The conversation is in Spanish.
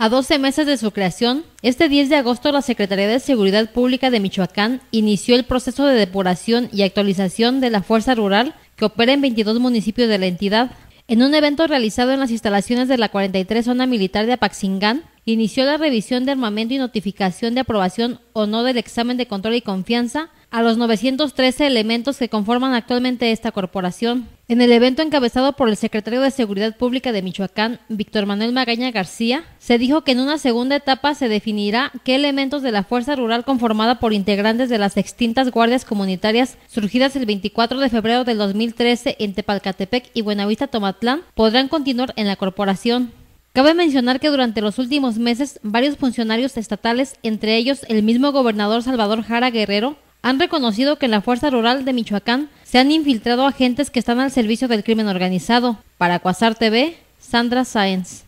A 12 meses de su creación, este 10 de agosto la Secretaría de Seguridad Pública de Michoacán inició el proceso de depuración y actualización de la Fuerza Rural que opera en 22 municipios de la entidad. En un evento realizado en las instalaciones de la 43 Zona Militar de Apaxingán, inició la revisión de armamento y notificación de aprobación o no del examen de control y confianza a los 913 elementos que conforman actualmente esta corporación. En el evento encabezado por el secretario de Seguridad Pública de Michoacán, Víctor Manuel Magaña García, se dijo que en una segunda etapa se definirá qué elementos de la Fuerza Rural conformada por integrantes de las extintas guardias comunitarias surgidas el 24 de febrero del 2013 en Tepalcatepec y Buenavista Tomatlán podrán continuar en la corporación. Cabe mencionar que durante los últimos meses varios funcionarios estatales, entre ellos el mismo gobernador Salvador Jara Guerrero, han reconocido que en la Fuerza Rural de Michoacán se han infiltrado agentes que están al servicio del crimen organizado. Para Cuasar TV, Sandra Sáenz.